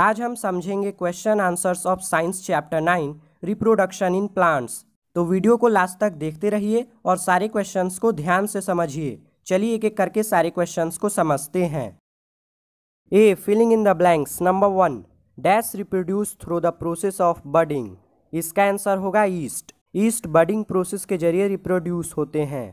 आज हम समझेंगे question answers of science chapter nine reproduction in plants तो वीडियो को लास्ट तक देखते रहिए और सारे क्वेश्चंस को ध्यान से समझिए चलिए एक एक करके सारे क्वेश्चंस को समझते हैं A filling in the blanks number one dash reproduce through the process of budding इसका आंसर होगा ईस्ट ईस्ट बर्डिंग प्रोसेस के जरिए रिप्रोड्यूस होते हैं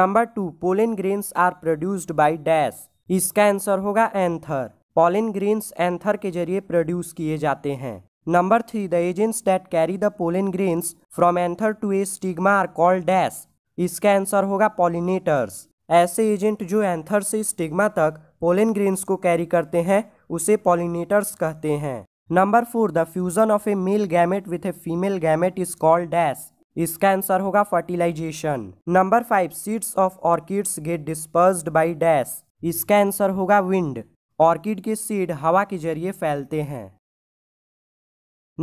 number two pollen grains are produced by dash इसका आंसर होगा एंथर पॉलिन ग्रीन्स एंथर के जरिए प्रोड्यूस किए जाते हैं number three the agents that carry the pollen grains from anther to a stigma are called dash इसका answer होगा pollinators ऐसे एजेंट जो एंथर से स्टिग्मा तक पोलिन ग्रीन्स को कैरी करते हैं उसे पॉलिनेटर्स कहते हैं number four the fusion of a male gamete with a female gamete is called dash इसका आंसर होगा fertilisation number five seeds of orchids get dispersed by dash इसका आंसर होगा विंड ऑर्किड के सीड हवा के जरिए फैलते हैं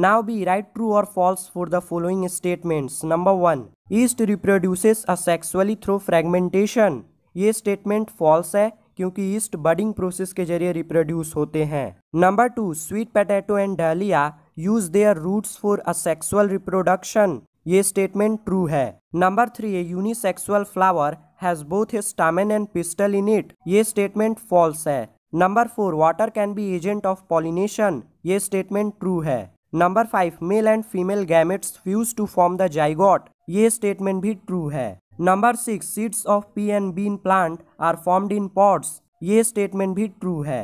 नाउ बी राइट ट्रू और false for the following statements number one yeast reproduces asexually through fragmentation ये स्टेटमेंट फॉल्स है क्योंकि ईस्ट बडिंग प्रोसेस के जरिए रिप्रोड्यूस होते हैं number two sweet potato and dahlia use their roots for asexual reproduction ये statement true है number three a unisexual flower has both stamen and pistil in it ये statement false है number four water can be agent of pollination ये statement true है number five male and female gametes fuse to form the zygote ये statement भी true है number six seeds of P and bean plant are formed in pods ये statement भी true है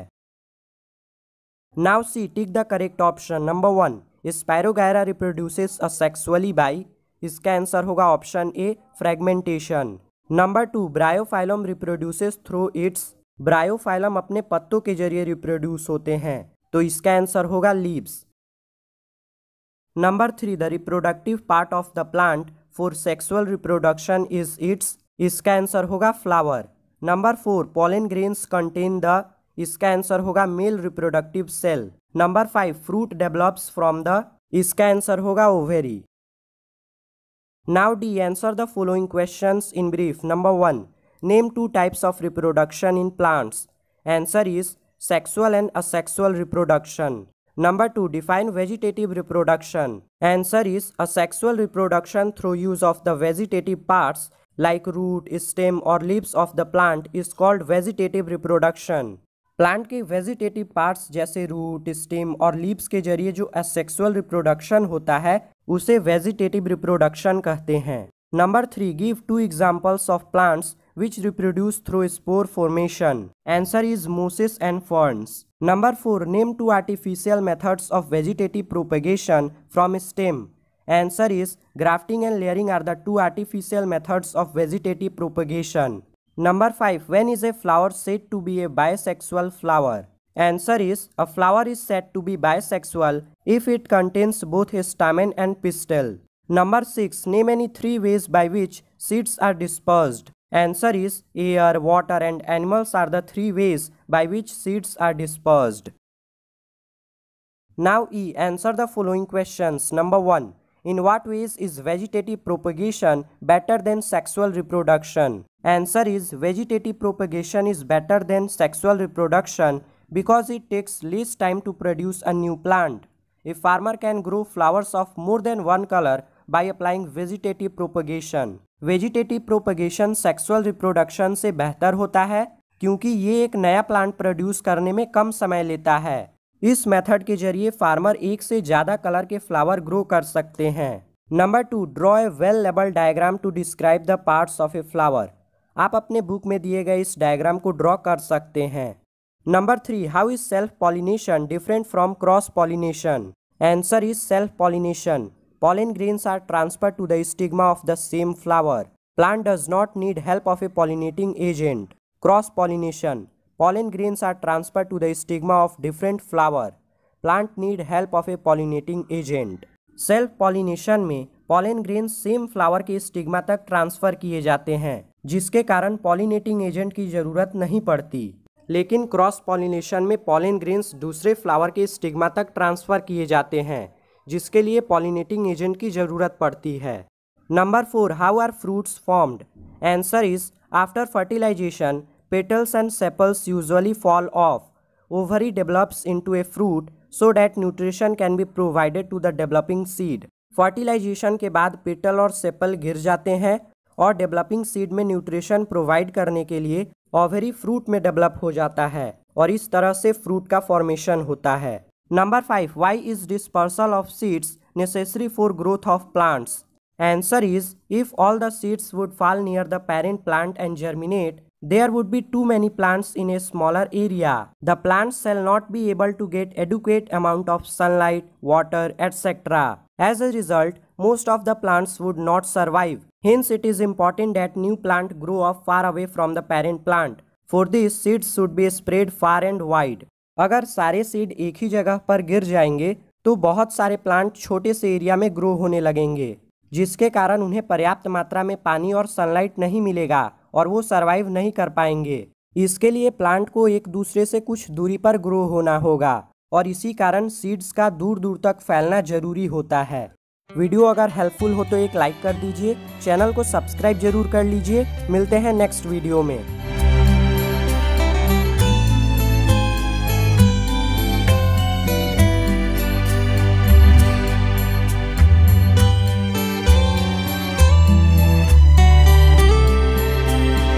now C tick the correct option number one spirogyra reproduces asexually by इसका answer होगा option A fragmentation number two bryophyllum reproduces through its bryophyllum अपने पत्तों के जरिए reproduce होते हैं तो इसका आंसर होगा leaves number three the reproductive part of the plant for sexual reproduction is its इसका आंसर होगा flower number four pollen grains contain the इसका आंसर होगा male reproductive cell number five fruit develops from the इसका answer होगा ovary now D answer the following questions in brief number one Name two types of reproduction in plants. Answer is sexual and asexual reproduction. Number 2. Define vegetative reproduction. Answer is asexual reproduction through use of the vegetative parts like root, stem or leaves of the plant is called vegetative reproduction. Plant के vegetative parts जैसे root stem और leaves के जरिए जो asexual reproduction होता है उसे vegetative reproduction कहते हैं number three give two examples of plants which reproduce through spore formation. Answer is mosses and ferns. Number 4. Name two artificial methods of vegetative propagation from stem. Answer is grafting and layering are the two artificial methods of vegetative propagation. Number 5. When is a flower said to be a bisexual flower? Answer is a flower is said to be bisexual if it contains both stamen and pistil. Number 6. Name any three ways by which seeds are dispersed. Answer is air, water and animals are the three ways by which seeds are dispersed. Now E. Answer the following questions. Number 1. In what ways is vegetative propagation better than sexual reproduction? Answer is vegetative propagation is better than sexual reproduction because it takes less time to produce a new plant. A farmer can grow flowers of more than one color by applying vegetative propagation vegetative propagation sexual reproduction से बेहतर होता है क्योंकि ये एक नया plant produce करने में कम समय लेता है इस मेथड के जरिए फार्मर एक से ज़्यादा कलर के फ्लावर ग्रो कर सकते हैं number two draw a well label diagram to describe the parts of a flower आप अपने बुक में दिए गए इस डायग्राम को ड्रॉ कर सकते हैं number three how is self pollination different from cross pollination answer is self pollination Pollen grains are transferred to the stigma of the same flower. Plant does not need help of a pollinating agent. Cross-pollination. Pollen grains are transferred to the stigma of different flower. Plant need help of a pollinating agent. Self pollination में pollen grain same flower के stigma तक transfer किए जाते हैं जिसके कारण pollinating agent की ज़रूरत नहीं पड़ती लेकिन क्रॉस पॉलिनेशन में पॉलन ग्रेन्स दूसरे फ्लावर के स्टिग्मा तक ट्रांसफर किए जाते हैं जिसके लिए पॉलिनेटिंग एजेंट की ज़रूरत पड़ती है number four how are fruits formed answer is after fertilisation and sepals usually fall off ovary develops into a fruit so that nutrition can be provided to the developing seed fertilisation के बाद petal और sepal गिर जाते हैं और developing seed में nutrition provide करने के लिए ओवरी फ्रूट में डेवलप हो जाता है और इस तरह से फ्रूट का फॉर्मेशन होता है Number 5. Why is dispersal of seeds necessary for growth of plants? Answer is, if all the seeds would fall near the parent plant and germinate, there would be too many plants in a smaller area. The plants shall not be able to get adequate amount of sunlight, water, etc. As a result, most of the plants would not survive. Hence, it is important that new plant grow up far away from the parent plant. For this, seeds should be spread far and wide. अगर सारे seed एक ही जगह पर गिर जाएंगे तो बहुत सारे प्लांट छोटे से एरिया में ग्रो होने लगेंगे जिसके कारण उन्हें पर्याप्त मात्रा में पानी और सनलाइट नहीं मिलेगा और वो सर्वाइव नहीं कर पाएंगे इसके लिए प्लांट को एक दूसरे से कुछ दूरी पर ग्रो होना होगा और इसी कारण सीड्स का दूर दूर तक फैलना जरूरी होता है वीडियो अगर हेल्पफुल हो तो एक लाइक कर दीजिए चैनल को सब्सक्राइब जरूर कर लीजिए मिलते हैं नेक्स्ट वीडियो में